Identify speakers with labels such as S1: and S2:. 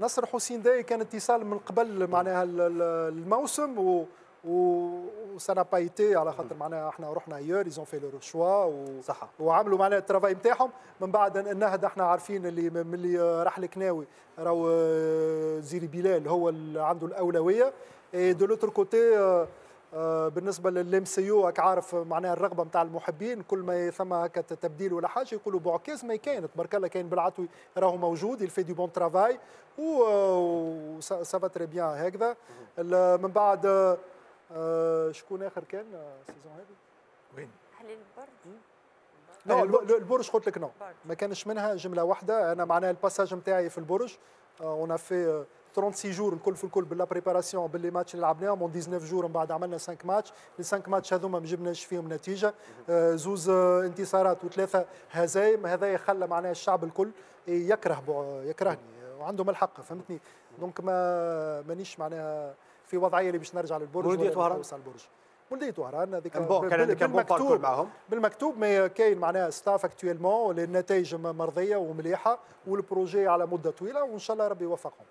S1: نصر حسين داي كان اتصال من قبل معناها الموسم و و سانا بايتي على خاطر معناها احنا رحنا ايور ايزون في لو شوا و... صح وعملوا معناها الترافاي نتاعهم من بعد النهضه احنا عارفين اللي ملي راح الكناوي راهو آه، زيري بلال هو اللي عنده الاولويه دو لوتر كوتي آه، بالنسبه للام سي يو عارف معناها الرغبه نتاع المحبين كل ما ثم هكا تبديل ولا حاجه يقولوا بوعكاز ما كانت تبارك الله كاين بالعطوي راهو موجود يلفي دي بون ترافاي و سافا تري بيان هكذا من بعد آه، شكون اخر كان السيزون
S2: آه، هذه؟ وين؟ هلال
S1: لا البرج قلت لك نو ما كانش منها جمله واحده انا معناها الباساج نتاعي في البرج اون في 36 جور الكل في الكل بلا بريباراسيون باللي ماتش اللي لعبناهم 19 جور من بعد عملنا 5 ماتش لي 5 ماتش هذوما ما جبناش فيهم نتيجه آه، زوز آه، انتصارات وثلاثه هزايم هذا خلى معناها الشعب الكل يكره يكرهني وعندهم الحق فهمتني دونك ما مانيش معناها في وضعيه اللي باش نرجع
S3: للبرج ولدية وهران البرج
S1: ولدية وهران هذيك بالمكتوب معهم بالمكتوب مي كاين معناها ستاف اكتويلمون النتائج مرضيه ومليحه والبروجي على مده طويله وان شاء الله ربي يوفقهم